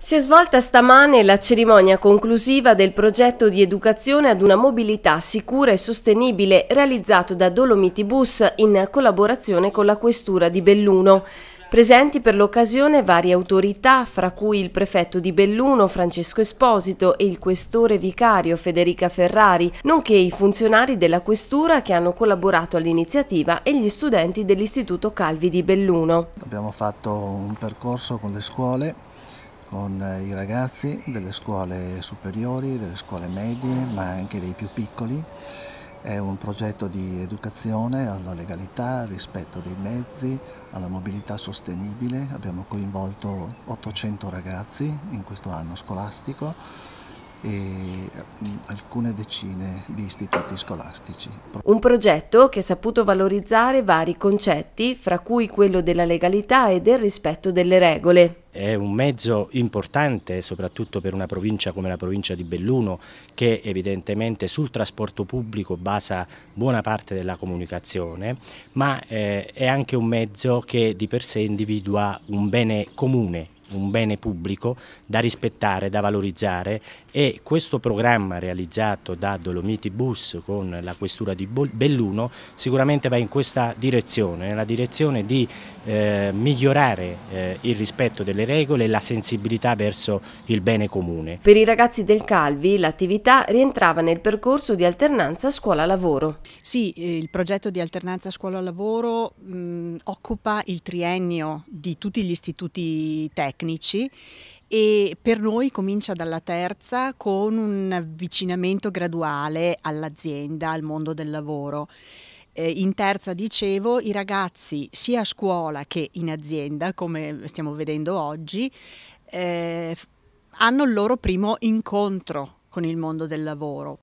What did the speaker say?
Si è svolta stamane la cerimonia conclusiva del progetto di educazione ad una mobilità sicura e sostenibile realizzato da Dolomiti Bus in collaborazione con la Questura di Belluno. Presenti per l'occasione varie autorità, fra cui il prefetto di Belluno Francesco Esposito e il questore vicario Federica Ferrari, nonché i funzionari della questura che hanno collaborato all'iniziativa e gli studenti dell'Istituto Calvi di Belluno. Abbiamo fatto un percorso con le scuole con i ragazzi delle scuole superiori, delle scuole medie, ma anche dei più piccoli. È un progetto di educazione alla legalità, al rispetto dei mezzi, alla mobilità sostenibile. Abbiamo coinvolto 800 ragazzi in questo anno scolastico e eh, alcune decine di istituti scolastici. Un progetto che ha saputo valorizzare vari concetti, fra cui quello della legalità e del rispetto delle regole. È un mezzo importante soprattutto per una provincia come la provincia di Belluno che evidentemente sul trasporto pubblico basa buona parte della comunicazione ma eh, è anche un mezzo che di per sé individua un bene comune un bene pubblico da rispettare, da valorizzare e questo programma realizzato da Dolomiti Bus con la questura di Belluno sicuramente va in questa direzione, nella direzione di eh, migliorare eh, il rispetto delle regole e la sensibilità verso il bene comune. Per i ragazzi del Calvi l'attività rientrava nel percorso di alternanza scuola-lavoro. Sì, eh, il progetto di alternanza scuola-lavoro occupa il triennio di tutti gli istituti tecnici e per noi comincia dalla terza con un avvicinamento graduale all'azienda, al mondo del lavoro eh, in terza dicevo i ragazzi sia a scuola che in azienda, come stiamo vedendo oggi, eh, hanno il loro primo incontro con il mondo del lavoro.